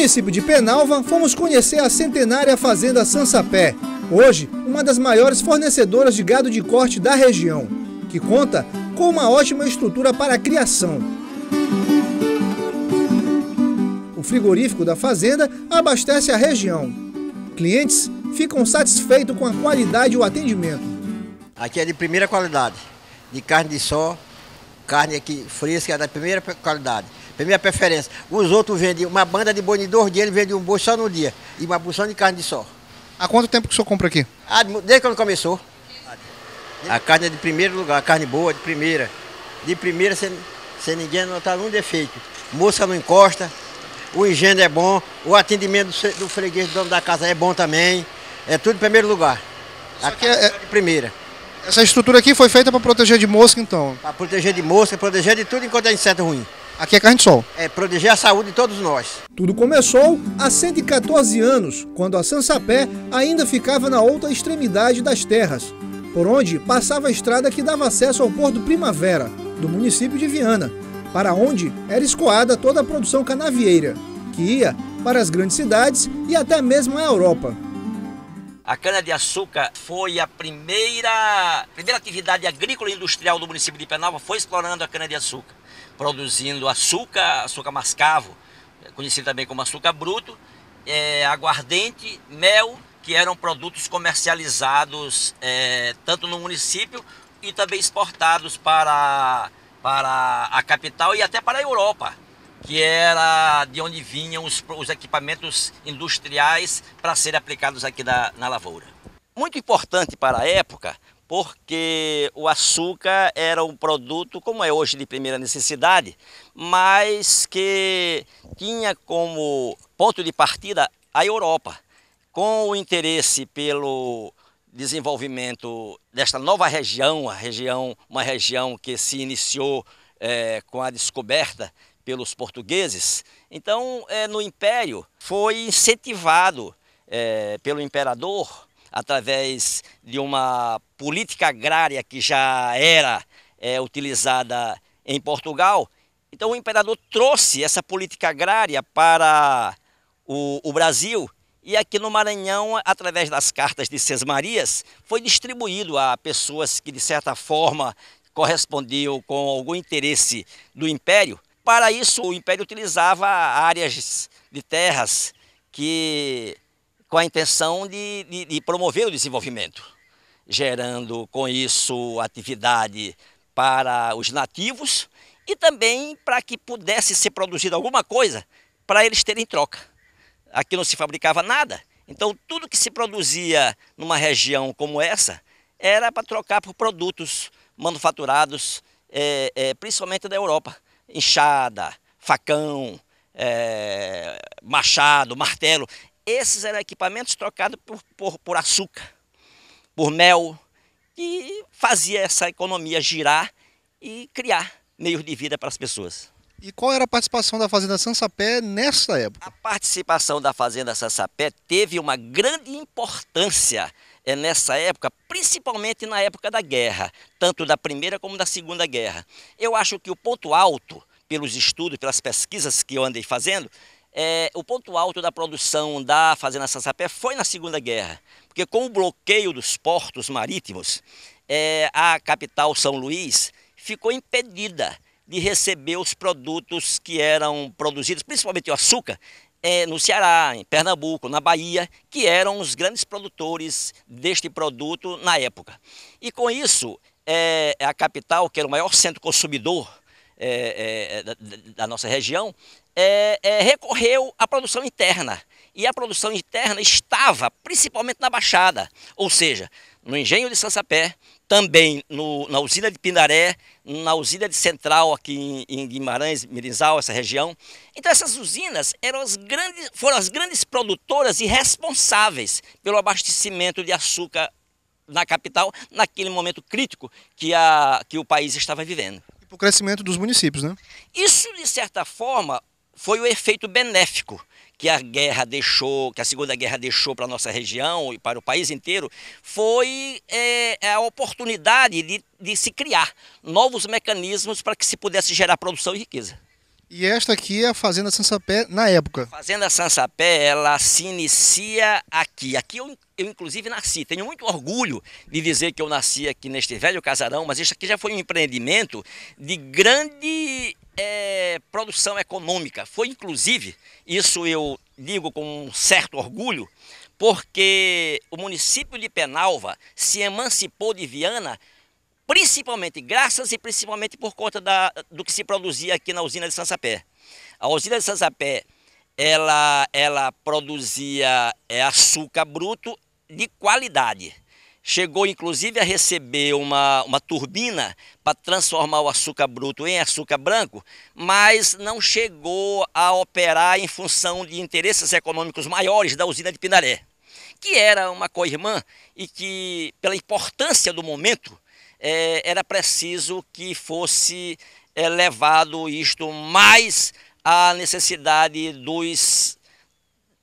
município de Penalva, fomos conhecer a centenária Fazenda Sansapé, hoje uma das maiores fornecedoras de gado de corte da região, que conta com uma ótima estrutura para a criação. O frigorífico da fazenda abastece a região. Clientes ficam satisfeitos com a qualidade e o atendimento. Aqui é de primeira qualidade, de carne de sol, carne aqui fresca é da primeira qualidade é minha preferência. Os outros vendem uma banda de boi de dois dias, ele vende um boi só no dia. E uma bução de carne de sol. Há quanto tempo que o senhor compra aqui? Ah, desde quando começou. A carne é de primeiro lugar, a carne boa, de primeira. De primeira, sem, sem ninguém notar nenhum defeito. Moça não encosta, o engenho é bom, o atendimento do, do freguês, do dono da casa é bom também. É tudo em primeiro lugar. A carne é, é de primeira. Essa estrutura aqui foi feita para proteger de mosca, então? Para proteger de mosca, proteger de tudo enquanto é inseto ruim. Aqui é carne de sol. É proteger a saúde de todos nós. Tudo começou há 114 anos, quando a Sansapé ainda ficava na outra extremidade das terras, por onde passava a estrada que dava acesso ao Porto Primavera, do município de Viana, para onde era escoada toda a produção canavieira, que ia para as grandes cidades e até mesmo a Europa. A cana-de-açúcar foi a primeira, primeira atividade agrícola e industrial do município de Penalva, foi explorando a cana-de-açúcar produzindo açúcar, açúcar mascavo, eh, conhecido também como açúcar bruto, é, aguardente, mel, que eram produtos comercializados é, tanto no município e também exportados para, para a capital e até para a Europa, que era de onde vinham os, os equipamentos industriais para serem aplicados aqui na, na lavoura. Muito importante para a época, porque o açúcar era um produto, como é hoje, de primeira necessidade, mas que tinha como ponto de partida a Europa. Com o interesse pelo desenvolvimento desta nova região, a região uma região que se iniciou é, com a descoberta pelos portugueses, então é, no Império foi incentivado é, pelo imperador através de uma política agrária que já era é, utilizada em Portugal. Então o imperador trouxe essa política agrária para o, o Brasil e aqui no Maranhão, através das cartas de Ses Marias, foi distribuído a pessoas que de certa forma correspondiam com algum interesse do império. Para isso, o império utilizava áreas de terras que com a intenção de, de, de promover o desenvolvimento, gerando com isso atividade para os nativos e também para que pudesse ser produzida alguma coisa para eles terem troca. Aqui não se fabricava nada, então tudo que se produzia numa região como essa era para trocar por produtos manufaturados, é, é, principalmente da Europa. Enxada, facão, é, machado, martelo. Esses eram equipamentos trocados por, por, por açúcar, por mel, que fazia essa economia girar e criar meios de vida para as pessoas. E qual era a participação da Fazenda Sansapé nessa época? A participação da Fazenda Sansapé teve uma grande importância é, nessa época, principalmente na época da guerra, tanto da Primeira como da Segunda Guerra. Eu acho que o ponto alto, pelos estudos, pelas pesquisas que eu andei fazendo, é, o ponto alto da produção da Fazenda Sansapé foi na Segunda Guerra, porque com o bloqueio dos portos marítimos, é, a capital São Luís ficou impedida de receber os produtos que eram produzidos, principalmente o açúcar, é, no Ceará, em Pernambuco, na Bahia, que eram os grandes produtores deste produto na época. E com isso, é, a capital, que era o maior centro consumidor é, é, é da, da, nossa região, é, recorreu à produção interna. E a produção interna estava principalmente na Baixada, ou seja, no engenho de Sansapé, também no, na usina de Pindaré, na usina de Central aqui em, em Guimarães, Mirizal, essa região. Então essas usinas eram as grandes, foram as grandes produtoras e responsáveis pelo abastecimento de açúcar na capital naquele momento crítico que, a, que o país estava vivendo. Para o crescimento dos municípios, né? Isso, de certa forma, foi o efeito benéfico que a guerra deixou, que a Segunda Guerra deixou para a nossa região e para o país inteiro, foi é, a oportunidade de, de se criar novos mecanismos para que se pudesse gerar produção e riqueza. E esta aqui é a Fazenda Sansapé na época. Fazenda Sansapé, ela se inicia aqui. Aqui eu, eu, inclusive nasci. Tenho muito orgulho de dizer que eu nasci aqui neste velho casarão, mas isso aqui já foi um empreendimento de grande é, produção econômica. Foi inclusive, isso eu digo com um certo orgulho, porque o município de Penalva se emancipou de Viana principalmente graças e principalmente por conta da, do que se produzia aqui na usina de Sansapé. A usina de Sansapé, ela, ela produzia é, açúcar bruto de qualidade. Chegou inclusive a receber uma, uma turbina para transformar o açúcar bruto em açúcar branco, mas não chegou a operar em função de interesses econômicos maiores da usina de Pinaré, que era uma co-irmã e que, pela importância do momento, é, era preciso que fosse é, levado isto mais à necessidade dos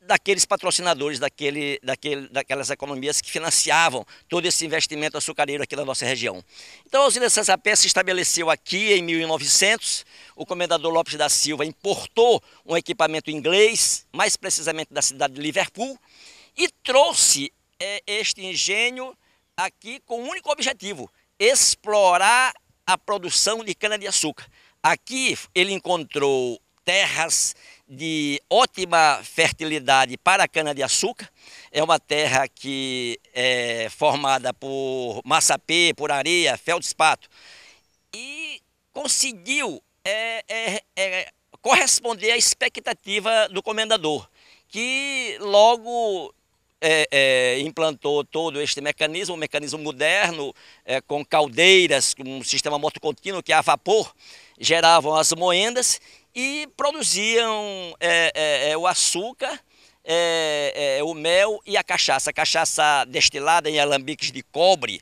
daqueles patrocinadores daquele, daquele, daquelas economias que financiavam todo esse investimento açucareiro aqui na nossa região. Então a usina Sazapé se estabeleceu aqui em 1900, o comendador Lopes da Silva importou um equipamento inglês, mais precisamente da cidade de Liverpool, e trouxe é, este engenho aqui com o um único objetivo, explorar a produção de cana-de-açúcar. Aqui ele encontrou terras de ótima fertilidade para cana-de-açúcar. É uma terra que é formada por massapê, por areia, feldspato. E conseguiu é, é, é, corresponder à expectativa do comendador, que logo é, é, implantou todo este mecanismo, um mecanismo moderno, é, com caldeiras, com um sistema motocontínuo que a vapor geravam as moendas e produziam é, é, é, o açúcar, o mel e a cachaça. A cachaça destilada em alambiques de cobre,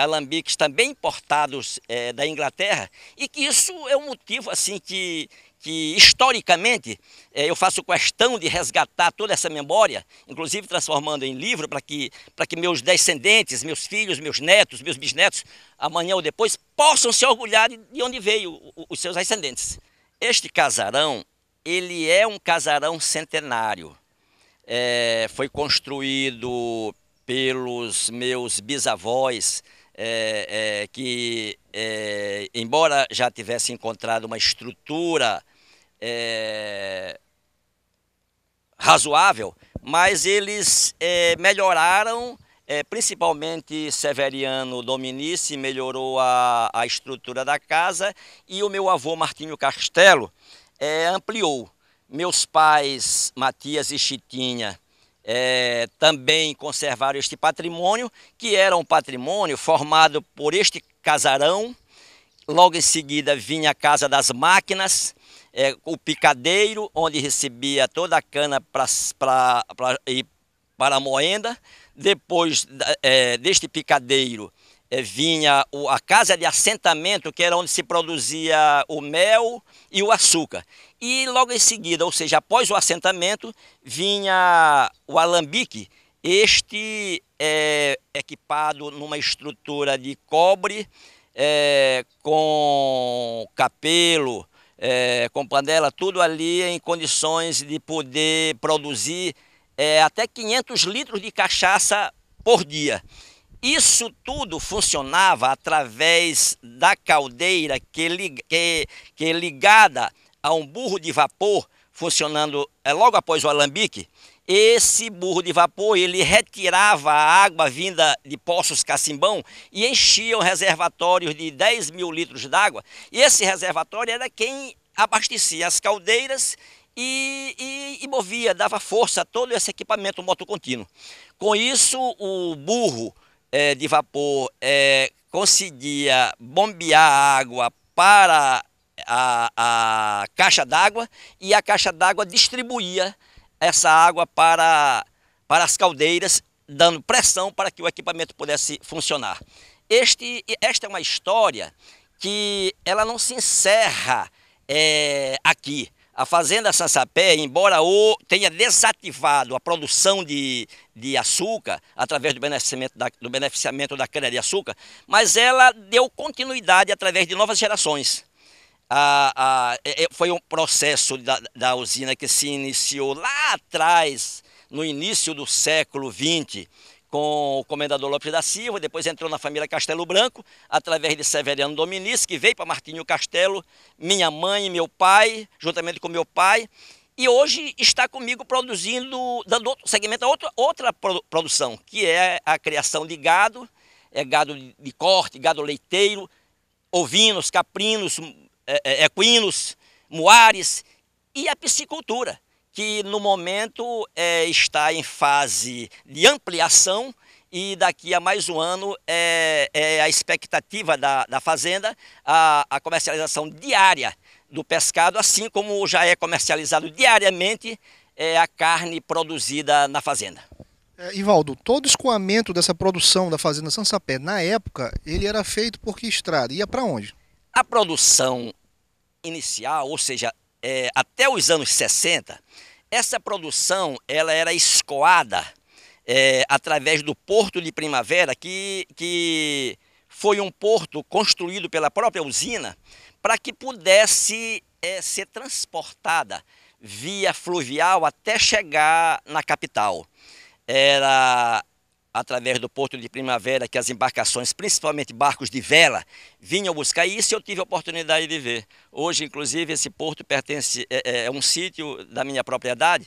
alambiques também importados da Inglaterra, e que isso é um motivo assim que que historicamente eh, eu faço questão de resgatar toda essa memória, inclusive transformando em livro para que, para que meus descendentes, meus filhos, meus netos, meus bisnetos, amanhã ou depois, possam se orgulhar de onde veio os seus ascendentes. Este casarão, ele é um casarão centenário. É, foi construído pelos meus bisavós, é, é, que, é, embora já tivesse encontrado uma estrutura é, razoável, mas eles é, melhoraram, é, principalmente Severiano Dominici melhorou a, a estrutura da casa e o meu avô Martinho Castelo é, ampliou. Meus pais, Matias e Chitinha, é, também conservaram este patrimônio, que era um patrimônio formado por este casarão. Logo em seguida vinha a Casa das Máquinas, é, o picadeiro, onde recebia toda a cana pra, pra, pra ir para a moenda. Depois é, deste picadeiro é, vinha o, a casa de assentamento, que era onde se produzia o mel e o açúcar. E logo em seguida, ou seja, após o assentamento, vinha o alambique, este é equipado numa estrutura de cobre é, com capelo, é, com panela, tudo ali em condições de poder produzir é, até 500 litros de cachaça por dia. Isso tudo funcionava através da caldeira que, que, que é ligada a um burro de vapor, funcionando é, logo após o alambique, esse burro de vapor, ele retirava a água vinda de poços Cacimbão e enchia um reservatório de 10 mil litros d'água. E esse reservatório era quem abastecia as caldeiras e, e, e, movia, dava força a todo esse equipamento motocontínuo. Com isso, o burro é, de vapor é, conseguia bombear a água para a, a caixa d'água e a caixa d'água distribuía essa água para, para as caldeiras, dando pressão para que o equipamento pudesse funcionar. Este, esta é uma história que ela não se encerra é, aqui. A Fazenda Sansapé, embora o, tenha desativado a produção de, de açúcar através do beneficiamento, da, do beneficiamento da cana de açúcar, mas ela deu continuidade através de novas gerações a, a, é, é, foi um processo da, da usina que se iniciou lá atrás, no início do século XX, com o comendador Lopes da Silva, depois entrou na família Castelo Branco, através de Severiano Dominici, que veio para Martinho Castelo, minha mãe e meu pai, juntamente com meu pai, e hoje está comigo produzindo, dando segmento a outra, outra produção, que é a criação de gado, é gado de corte, gado leiteiro, ovinos, caprinos, é, é, equinos, muares e a piscicultura, que no momento é, está em fase de ampliação e daqui a mais um ano é, é a expectativa da, da fazenda, a, a comercialização diária do pescado, assim como já é comercializado diariamente é, a carne produzida na fazenda. É, Ivaldo, todo escoamento dessa produção da fazenda Sansapé, na época, ele era feito por que estrada? Ia para onde? A produção inicial, ou seja, é, até os anos 60, essa produção ela era escoada é, através do Porto de Primavera, que, que foi um porto construído pela própria usina para que pudesse é, ser transportada via fluvial até chegar na capital. Era através do Porto de Primavera, que as embarcações, principalmente barcos de vela, vinham buscar, e isso eu tive a oportunidade de ver. Hoje, inclusive, esse porto pertence é, é, é um sítio da minha propriedade,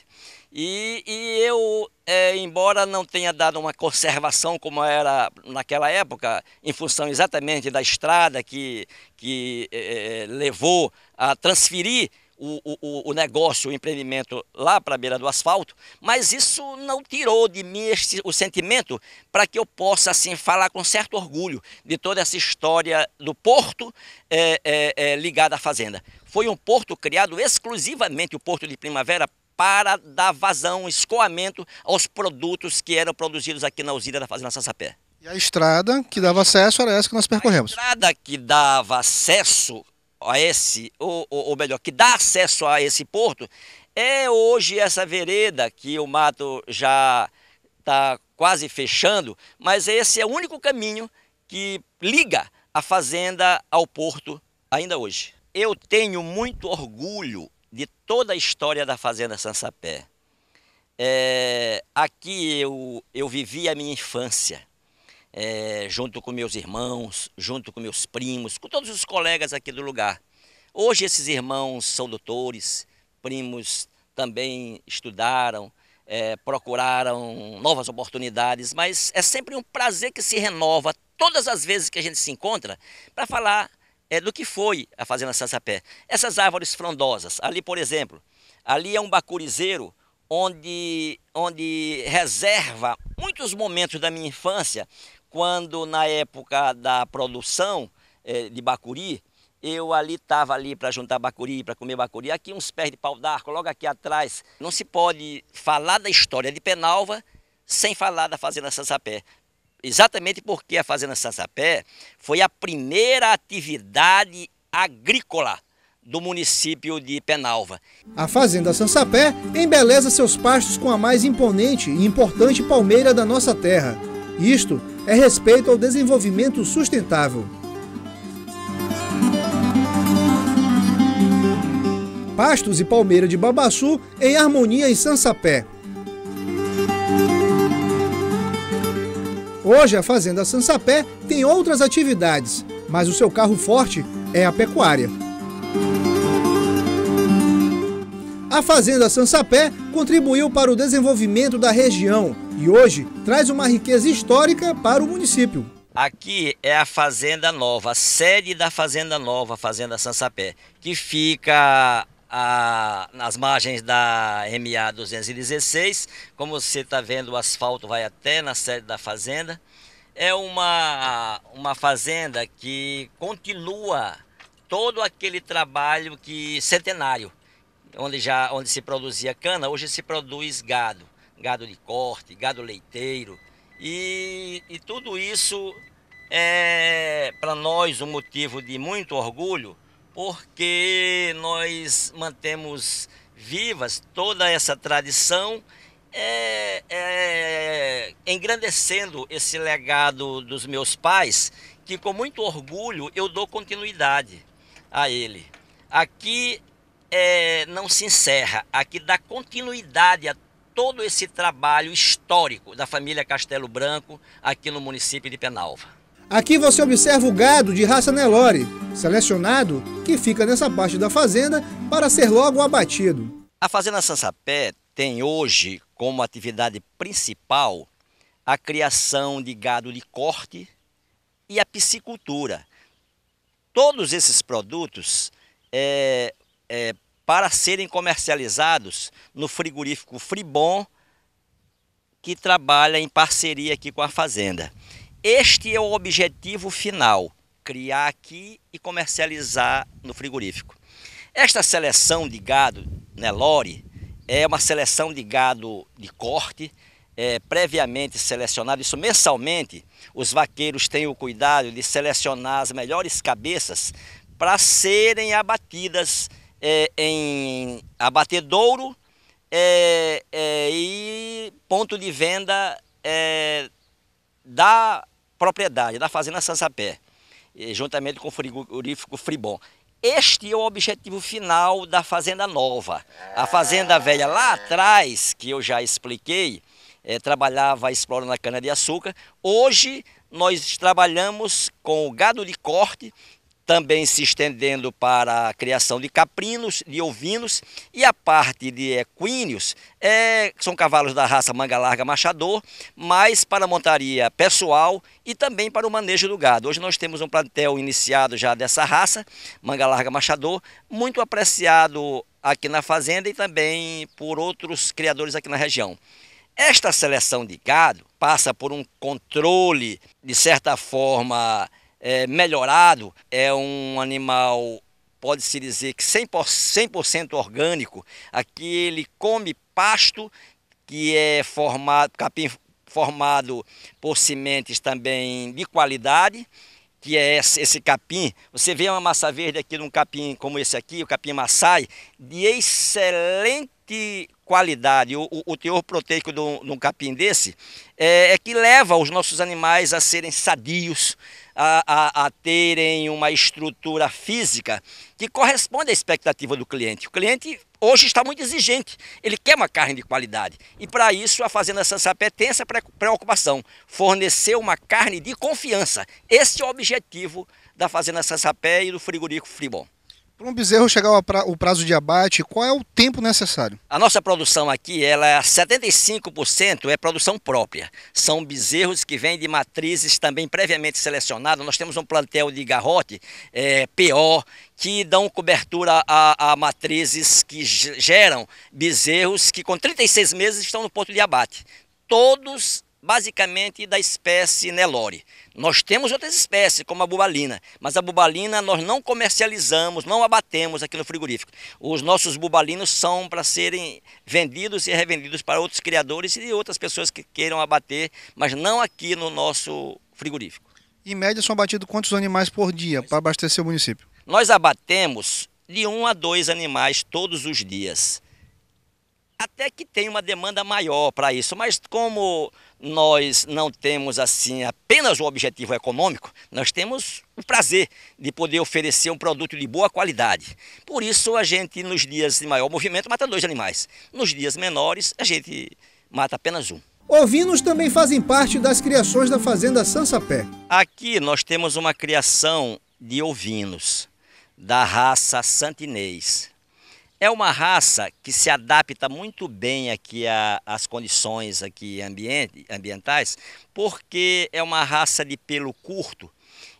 e, e eu, é, embora não tenha dado uma conservação como era naquela época, em função exatamente da estrada que, que é, é levou a transferir o, o, o negócio, o empreendimento lá para a beira do asfalto, mas isso não tirou de mim o sentimento para que eu possa assim falar com certo orgulho de toda essa história do porto é, eh, é, eh, é, eh, ligado à fazenda. Foi um porto criado exclusivamente, o porto de primavera, para dar vazão, escoamento aos produtos que eram produzidos aqui na usina da Fazenda Sassapé. E a estrada que dava acesso era essa que nós percorremos. A estrada que dava acesso a esse, ou, ou, ou melhor, que dá acesso a esse porto, é hoje essa vereda que o mato já está quase fechando, mas esse é o único caminho que liga a fazenda ao porto ainda hoje. Eu tenho muito orgulho de toda a história da Fazenda Sansapé. É, aqui eu, eu vivi a minha infância é, junto com meus irmãos, junto com meus primos, com todos os colegas aqui do lugar. Hoje esses irmãos são doutores, primos também estudaram, é, procuraram novas oportunidades, mas é sempre um prazer que se renova todas as vezes que a gente se encontra para falar é, do que foi a Fazenda Sansapé. Essas árvores frondosas, ali por exemplo, ali é um bacurizeiro onde, onde reserva muitos momentos da minha infância quando na época da produção é, de bacuri, eu ali estava ali para juntar bacuri, para comer bacuri, aqui uns pés de pau d'arco, logo aqui atrás. Não se pode falar da história de Penalva sem falar da Fazenda Sansapé. Exatamente porque a Fazenda Sansapé foi a primeira atividade agrícola do município de Penalva. A Fazenda Sansapé embeleza seus pastos com a mais imponente e importante palmeira da nossa terra. Isto é respeito ao desenvolvimento sustentável. Pastos e palmeira de babaçu em harmonia em Sansapé. Hoje a Fazenda Sansapé tem outras atividades, mas o seu carro forte é a pecuária. A Fazenda Sansapé contribuiu para o desenvolvimento da região e hoje traz uma riqueza histórica para o município. Aqui é a Fazenda Nova, a sede da Fazenda Nova, Fazenda Sansapé, que fica a, nas margens da MA 216. Como você está vendo, o asfalto vai até na sede da fazenda. É uma, uma fazenda que continua todo aquele trabalho que centenário onde, já, onde se produzia cana, hoje se produz gado, gado de corte, gado leiteiro. E, e tudo isso é para nós um motivo de muito orgulho, porque nós mantemos vivas toda essa tradição, é, é, engrandecendo esse legado dos meus pais, que com muito orgulho eu dou continuidade a ele. Aqui é, não se encerra, aqui dá continuidade a todo esse trabalho histórico da família Castelo Branco aqui no município de Penalva. Aqui você observa o gado de raça Nelore, selecionado, que fica nessa parte da fazenda para ser logo abatido. A Fazenda Sansapé tem hoje como atividade principal a criação de gado de corte e a piscicultura. Todos esses produtos é, é, para serem comercializados no frigorífico Fribon, que trabalha em parceria aqui com a fazenda. Este é o objetivo final, criar aqui e comercializar no frigorífico. Esta seleção de gado Nelore né, é uma seleção de gado de corte, é, previamente selecionado, isso mensalmente, os vaqueiros têm o cuidado de selecionar as melhores cabeças para serem abatidas é, em abatedouro é, é, e ponto de venda é, da propriedade, da fazenda Sansapé, juntamente com o frigorífico Fribon. Este é o objetivo final da Fazenda Nova. A Fazenda Velha lá atrás, que eu já expliquei, é, trabalhava explorando a cana-de-açúcar. Hoje nós trabalhamos com o gado de corte, também se estendendo para a criação de caprinos, de ovinos e a parte de equíneos, é, são cavalos da raça manga larga machador, mas para montaria pessoal e também para o manejo do gado. Hoje nós temos um plantel iniciado já dessa raça, manga larga machador, muito apreciado aqui na fazenda e também por outros criadores aqui na região. Esta seleção de gado passa por um controle, de certa forma, é, melhorado, é um animal, pode-se dizer que 100%, 100 orgânico. Aqui ele come pasto, que é formado, capim formado por sementes também de qualidade, que é esse, esse capim. Você vê uma massa verde aqui num capim como esse aqui, o capim maçai, de excelente qualidade, o, o, teor proteico de um capim desse, é, é, que leva os nossos animais a serem sadios, a, a, a, terem uma estrutura física que corresponde à expectativa do cliente. O cliente hoje está muito exigente, ele quer uma carne de qualidade. E para isso a Fazenda Sansapé tem essa preocupação, fornecer uma carne de confiança. Esse é o objetivo da Fazenda Sansapé e do frigorífico Fribon. Para um bezerro chegar o prazo de abate, qual é o tempo necessário? A nossa produção aqui, ela 75% é, é produção própria. São bezerros que vêm de matrizes também previamente selecionadas. Nós temos um plantel de garrote, é, PO, que dão cobertura a, a, matrizes que geram bezerros que com 36 meses estão no ponto de abate. Todos basicamente da espécie Nelore. Nós temos outras espécies, como a bubalina, mas a bubalina nós não comercializamos, não abatemos aqui no frigorífico. Os nossos bubalinos são para serem vendidos e revendidos para outros criadores e outras pessoas que queiram abater, mas não aqui no nosso frigorífico. Em média, são abatidos quantos animais por dia para abastecer o município? Nós abatemos de um a dois animais todos os dias até que tem uma demanda maior para isso, mas como nós não temos assim apenas o objetivo econômico, nós temos o prazer de poder oferecer um produto de boa qualidade. Por isso a gente nos dias de maior movimento mata dois animais, nos dias menores a gente mata apenas um. Ovinos também fazem parte das criações da fazenda Sansapé. Aqui nós temos uma criação de ovinos da raça santinês. É uma raça que se adapta muito bem aqui às condições aqui ambiente, ambientais, porque é uma raça de pelo curto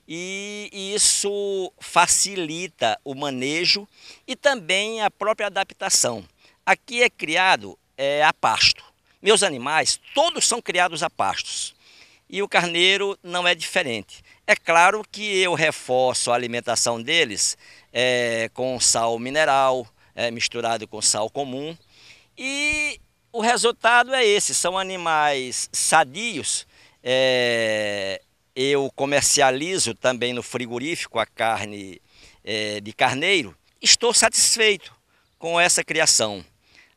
e isso facilita o manejo e também a própria adaptação. Aqui é criado é, a pasto. Meus animais todos são criados a pastos e o carneiro não é diferente. É claro que eu reforço a alimentação deles é, com sal mineral, é, misturado com sal comum. E o resultado é esse: são animais sadios. É, eu comercializo também no frigorífico a carne é, de carneiro. Estou satisfeito com essa criação.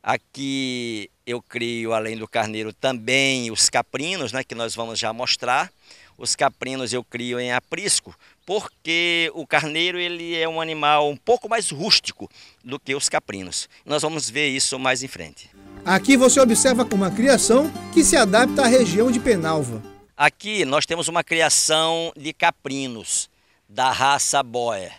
Aqui eu crio, além do carneiro, também os caprinos, né, que nós vamos já mostrar os caprinos eu crio em aprisco, porque o carneiro ele é um animal um pouco mais rústico do que os caprinos. Nós vamos ver isso mais em frente. Aqui você observa uma criação que se adapta à região de Penalva. Aqui nós temos uma criação de caprinos da raça Boer.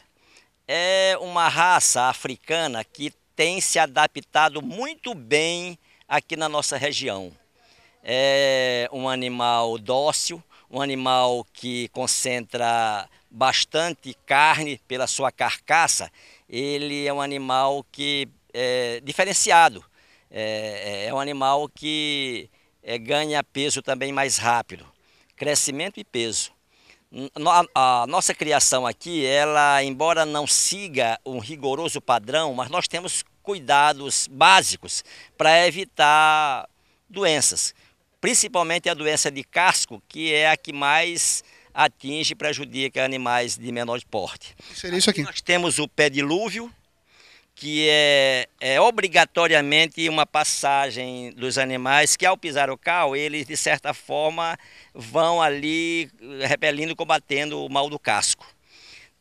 É uma raça africana que tem se adaptado muito bem aqui na nossa região. É um animal dócil, um animal que concentra bastante carne pela sua carcaça, ele é um animal que é diferenciado. É, é, é um animal que é, ganha peso também mais rápido, crescimento e peso. A, a nossa criação aqui, ela, embora não siga um rigoroso padrão, mas nós temos cuidados básicos para evitar doenças principalmente a doença de casco, que é a que mais atinge e prejudica animais de menor porte. Seria isso aqui. aqui. Nós temos o pé dilúvio, que é, é, obrigatoriamente uma passagem dos animais que ao pisar o cal, eles de certa forma vão ali eh, repelindo, combatendo o mal do casco.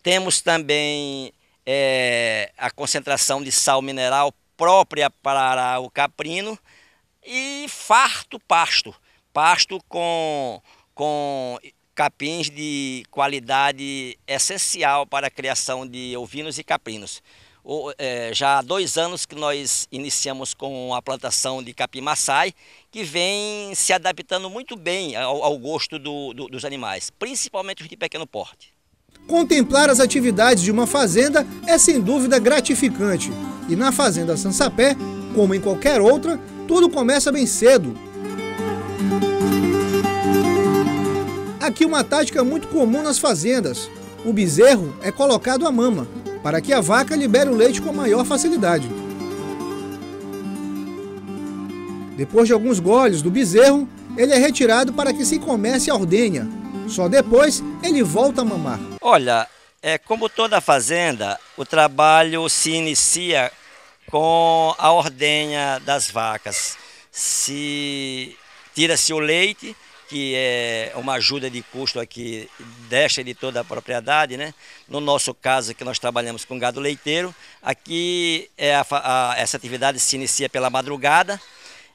Temos também é, a concentração de sal mineral própria para o caprino, e farto pasto. Pasto com, com capins de qualidade essencial para a criação de ovinos e caprinos. O, é, já há dois anos que nós iniciamos com a plantação de capim maçai, que vem se adaptando muito bem ao, ao gosto do, do, dos animais, principalmente os de pequeno porte. Contemplar as atividades de uma fazenda é sem dúvida gratificante. E na Fazenda Sansapé, como em qualquer outra, tudo começa bem cedo. Aqui uma tática muito comum nas fazendas. O bezerro é colocado à mama, para que a vaca libere o leite com maior facilidade. Depois de alguns goles do bezerro, ele é retirado para que se comece a ordenha. Só depois ele volta a mamar. Olha, é como toda fazenda, o trabalho se inicia com a ordenha das vacas. Se tira-se o leite, que é uma ajuda de custo aqui desta de toda a propriedade, né? No nosso caso, que nós trabalhamos com gado leiteiro, aqui é a, a, essa atividade se inicia pela madrugada,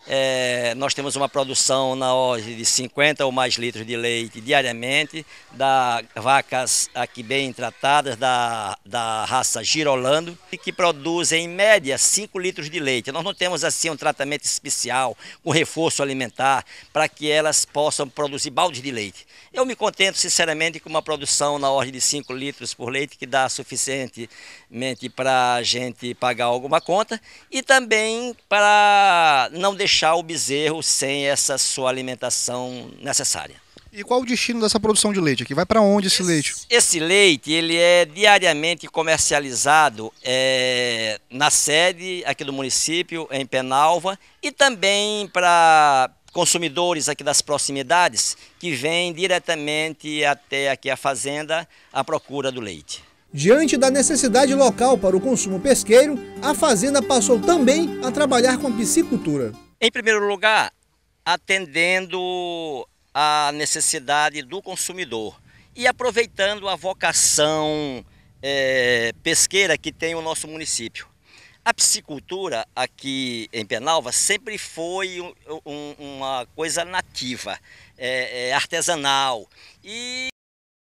é, nós temos uma produção na ordem de 50 ou mais litros de leite diariamente, da vacas aqui bem tratadas, da, da raça Girolando, que produzem em média 5 litros de leite. Nós não temos assim um tratamento especial, um reforço alimentar, para que elas possam produzir baldes de leite. Eu me contento, sinceramente, com uma produção na ordem de 5 litros por leite, que dá suficientemente para a gente pagar alguma conta e também para não deixar deixar o bezerro sem essa sua alimentação necessária. E qual o destino dessa produção de leite aqui? Vai para onde esse, esse, leite? Esse leite ele é diariamente comercializado é, na sede aqui do município, em Penalva, e também para consumidores aqui das proximidades que vêm diretamente até aqui a fazenda à procura do leite. Diante da necessidade local para o consumo pesqueiro, a fazenda passou também a trabalhar com piscicultura. Em primeiro lugar, atendendo à necessidade do consumidor e aproveitando a vocação é, pesqueira que tem o nosso município. A piscicultura aqui em Penalva sempre foi um, uma coisa nativa, é, é, artesanal e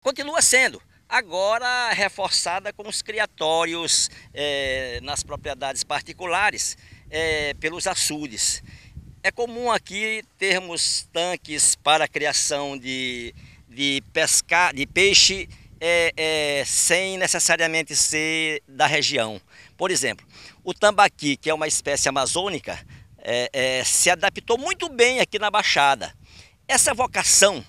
continua sendo. Agora reforçada com os criatórios é, nas propriedades particulares é, pelos açudes. É comum aqui termos tanques para criação de, de, pescar de peixe é, é, sem necessariamente ser da região. Por exemplo, o tambaqui, que é uma espécie amazônica, é, é, se adaptou muito bem aqui na Baixada. Essa vocação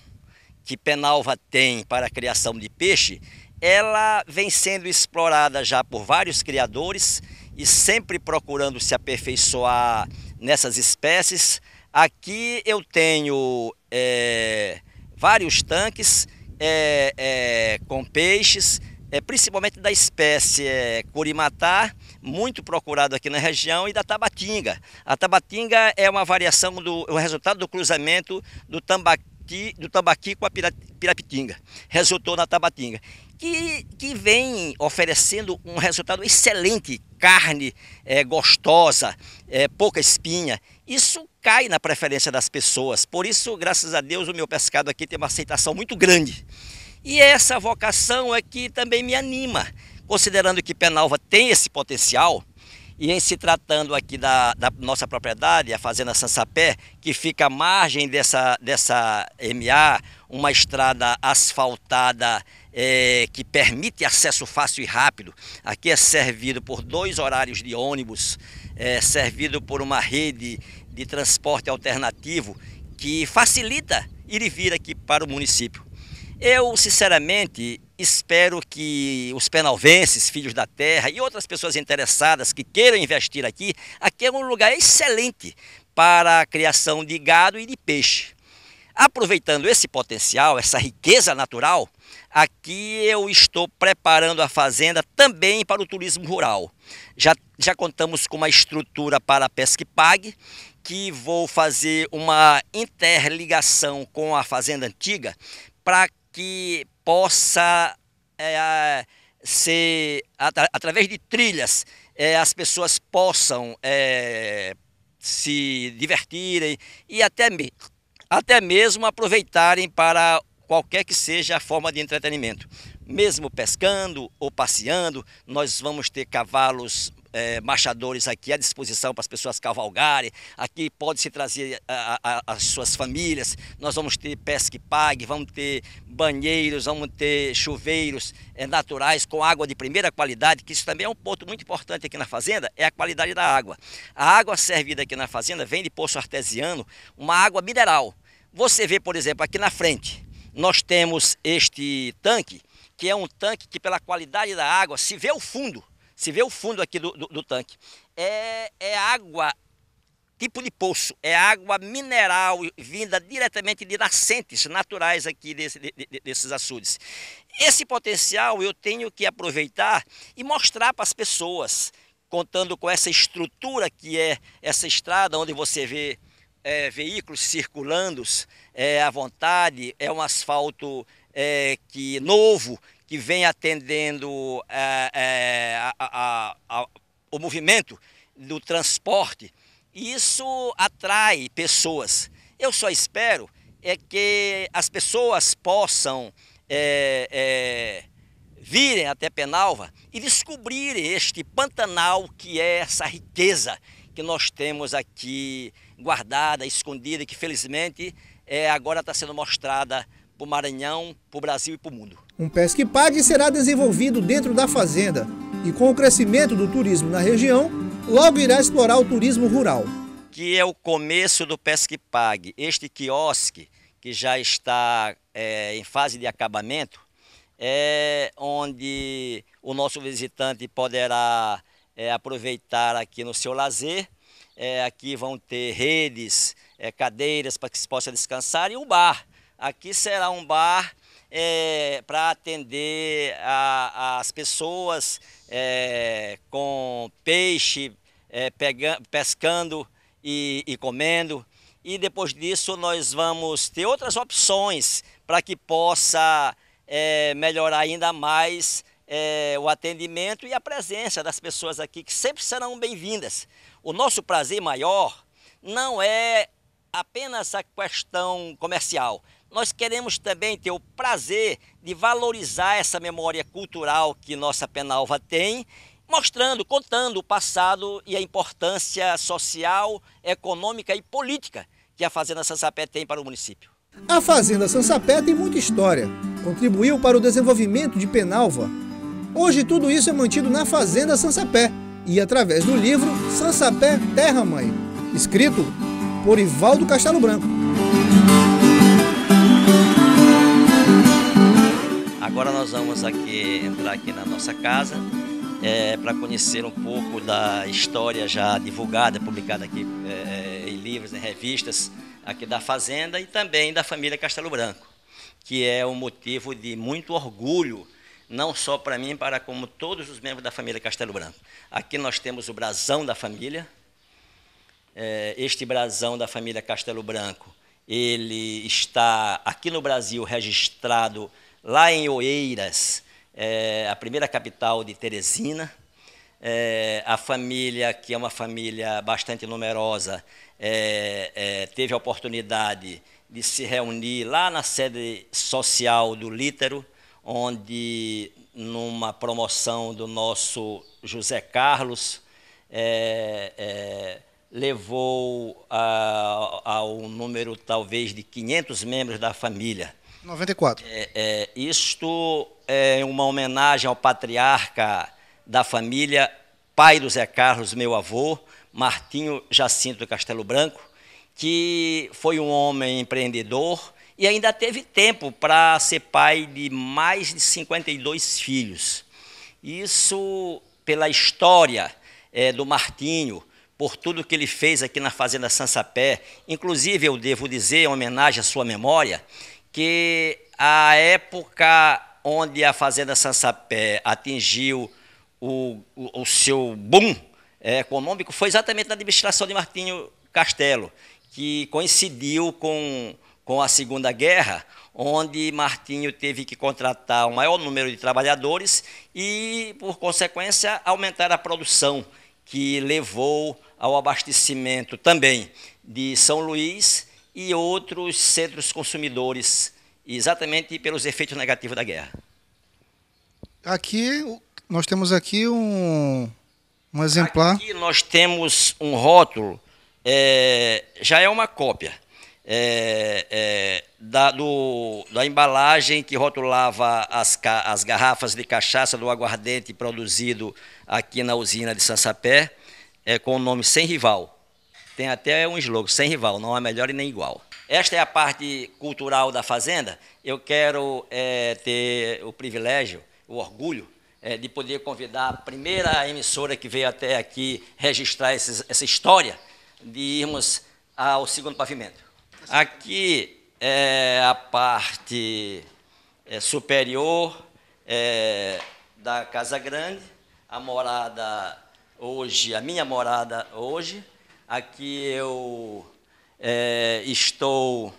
que Penalva tem para a criação de peixe, ela vem sendo explorada já por vários criadores e sempre procurando se aperfeiçoar nessas espécies. Aqui eu tenho é, vários tanques é, é, com peixes, é, principalmente da espécie é, curimatá, muito procurado aqui na região, e da tabatinga. A tabatinga é uma variação do o resultado do cruzamento do tambaqui, do tambaqui com a pirapitinga. Resultou na tabatinga que, que vem oferecendo um resultado excelente, carne é, gostosa, é, pouca espinha. Isso cai na preferência das pessoas. Por isso, graças a Deus, o meu pescado aqui tem uma aceitação muito grande. E essa vocação é que também me anima, considerando que Penalva tem esse potencial. E em se tratando aqui da, da, nossa propriedade, a Fazenda Sansapé, que fica à margem dessa, dessa MA, uma estrada asfaltada é, que permite acesso fácil e rápido. Aqui é servido por dois horários de ônibus, é servido por uma rede de transporte alternativo que facilita ir e vir aqui para o município. Eu, sinceramente, espero que os penalvenses, filhos da terra e outras pessoas interessadas que queiram investir aqui, aqui é um lugar excelente para a criação de gado e de peixe. Aproveitando esse potencial, essa riqueza natural, Aqui eu estou preparando a fazenda também para o turismo rural. Já, já contamos com uma estrutura para e pague que vou fazer uma interligação com a fazenda antiga para que possa é, ser, através de trilhas, é, as pessoas possam é, se divertirem e até, me, até mesmo aproveitarem para qualquer que seja a forma de entretenimento. Mesmo pescando ou passeando, nós vamos ter cavalos é, machadores aqui à disposição para as pessoas cavalgarem. Aqui pode se trazer a, a, as suas famílias. Nós vamos ter pesca e pague, vamos ter banheiros, vamos ter chuveiros é, naturais com água de primeira qualidade, que isso também é um ponto muito importante aqui na fazenda, é a qualidade da água. A água servida aqui na fazenda vem de poço artesiano, uma água mineral. Você vê, por exemplo, aqui na frente, nós temos este tanque, que é um tanque que pela qualidade da água se vê o fundo, se vê o fundo aqui do, do, do tanque. É, é água tipo de poço, é água mineral vinda diretamente de nascentes naturais aqui desse, de, de, desses açudes. Esse potencial eu tenho que aproveitar e mostrar para as pessoas, contando com essa estrutura que é essa estrada onde você vê é, veículos circulando é, à vontade, é um asfalto é, que novo, que vem atendendo é, é, a, a, a, o movimento do transporte. Isso atrai pessoas. Eu só espero é que as pessoas possam é, virem até Penalva e descobrirem este Pantanal que é essa riqueza que nós temos aqui guardada, escondida, que felizmente é, agora está sendo mostrada para o Maranhão, para o Brasil e para o mundo. Um pesque-pague será desenvolvido dentro da fazenda e com o crescimento do turismo na região, logo irá explorar o turismo rural. Que é o começo do pesque-pague. Este quiosque, que já está é, em fase de acabamento, é onde o nosso visitante poderá é, aproveitar aqui no seu lazer é, aqui vão ter redes, é, cadeiras para que se possa descansar e um bar. Aqui será um bar é, para atender a, as pessoas é, com peixe, é, pescando e, e comendo. E depois disso nós vamos ter outras opções para que possa é, melhorar ainda mais é, o atendimento e a presença das pessoas aqui, que sempre serão bem-vindas. O nosso prazer maior não é apenas a questão comercial. Nós queremos também ter o prazer de valorizar essa memória cultural que nossa Penalva tem, mostrando, contando o passado e a importância social, econômica e política que a Fazenda Sansapé tem para o município. A Fazenda Sansapé tem muita história. Contribuiu para o desenvolvimento de Penalva. Hoje tudo isso é mantido na Fazenda Sansapé, e através do livro Sansapé Terra Mãe, escrito por Ivaldo Castelo Branco. Agora nós vamos aqui entrar aqui na nossa casa é, para conhecer um pouco da história já divulgada, publicada aqui é, é, em livros, em revistas aqui da Fazenda e também da família Castelo Branco, que é um motivo de muito orgulho não só para mim, para como todos os membros da família Castelo Branco. Aqui nós temos o brasão da família. É, este brasão da família Castelo Branco, ele está aqui no Brasil registrado lá em Oeiras, é, a primeira capital de Teresina. É, a família, que é uma família bastante numerosa, é, é, teve a oportunidade de se reunir lá na sede social do Lítero, onde numa promoção do nosso José Carlos é, é, levou a, ao número talvez de 500 membros da família. 94. É, é, isto é uma homenagem ao patriarca da família, pai do Zé Carlos, meu avô, Martinho Jacinto Castelo Branco, que foi um homem empreendedor e ainda teve tempo para ser pai de mais de 52 filhos. Isso pela história é, do Martinho, por tudo que ele fez aqui na Fazenda Sansapé. Inclusive, eu devo dizer, em homenagem à sua memória, que a época onde a Fazenda Sansapé atingiu o, o, o seu boom é, econômico foi exatamente na administração de Martinho Castelo, que coincidiu com com a Segunda Guerra, onde Martinho teve que contratar o maior número de trabalhadores e, por consequência, aumentar a produção, que levou ao abastecimento também de São Luís e outros centros consumidores, exatamente pelos efeitos negativos da guerra. Aqui nós temos aqui um, um exemplar. Aqui nós temos um rótulo, é, já é uma cópia é, é, da, do, da embalagem que rotulava as, as garrafas de cachaça do aguardente produzido aqui na usina de Sansapé, é, com o nome Sem Rival. Tem até um slogan, Sem Rival, não é melhor e nem igual. Esta é a parte cultural da fazenda. Eu quero é, ter o privilégio, o orgulho, é, de poder convidar a primeira emissora que veio até aqui registrar esses, essa história de irmos ao segundo pavimento. Aqui é a parte é, superior é, da Casa Grande, a morada hoje, a minha morada hoje. Aqui eu é, estou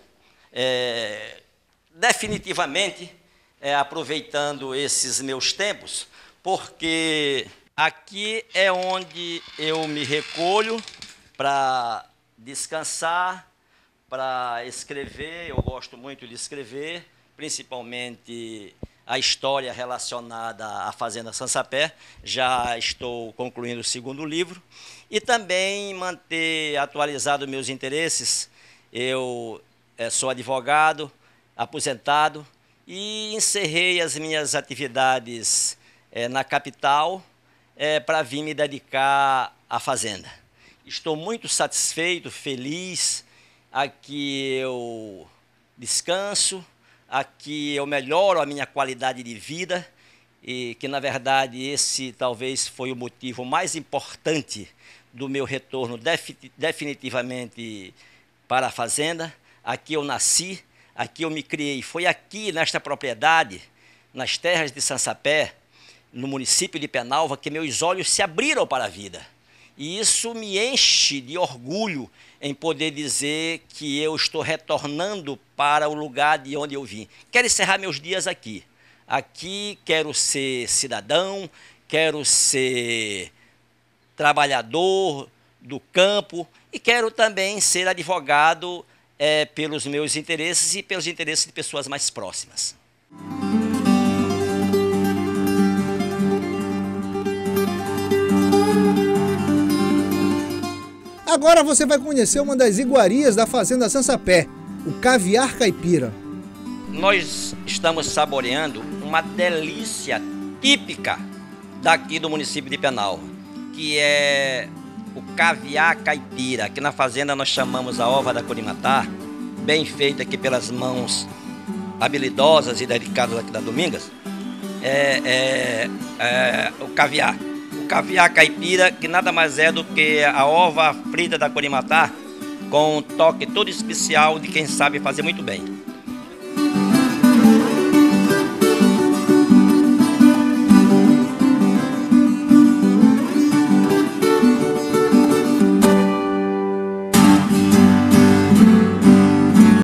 é, definitivamente é, aproveitando esses meus tempos, porque aqui é onde eu me recolho para descansar, para escrever, eu gosto muito de escrever, principalmente a história relacionada à Fazenda Sansapé. Já estou concluindo o segundo livro. E também manter atualizado meus interesses. Eu eh, sou advogado, aposentado, e encerrei as minhas atividades eh, na capital eh, para vir me dedicar à Fazenda. Estou muito satisfeito, feliz aqui eu descanso, aqui eu melhoro a minha qualidade de vida e que na verdade esse talvez foi o motivo mais importante do meu retorno definitivamente para a fazenda. Aqui eu nasci, aqui eu me criei. Foi aqui nesta propriedade, nas terras de Sansapé, no município de Penalva, que meus olhos se abriram para a vida. E isso me enche de orgulho em poder dizer que eu estou retornando para o lugar de onde eu vim. Quero encerrar meus dias aqui. Aqui quero ser cidadão, quero ser trabalhador do campo e quero também ser advogado é, pelos meus interesses e pelos interesses de pessoas mais próximas. Agora você vai conhecer uma das iguarias da Fazenda Sansapé, o caviar caipira. Nós estamos saboreando uma delícia típica daqui do município de Penal, que é o caviar caipira, que na fazenda nós chamamos a ova da Curimatá, bem feita aqui pelas mãos habilidosas e dedicadas aqui da Domingas, é, é, é o caviar caviar caipira, que nada mais é do que a ova frita da corimatá, com um toque todo especial de quem sabe fazer muito bem.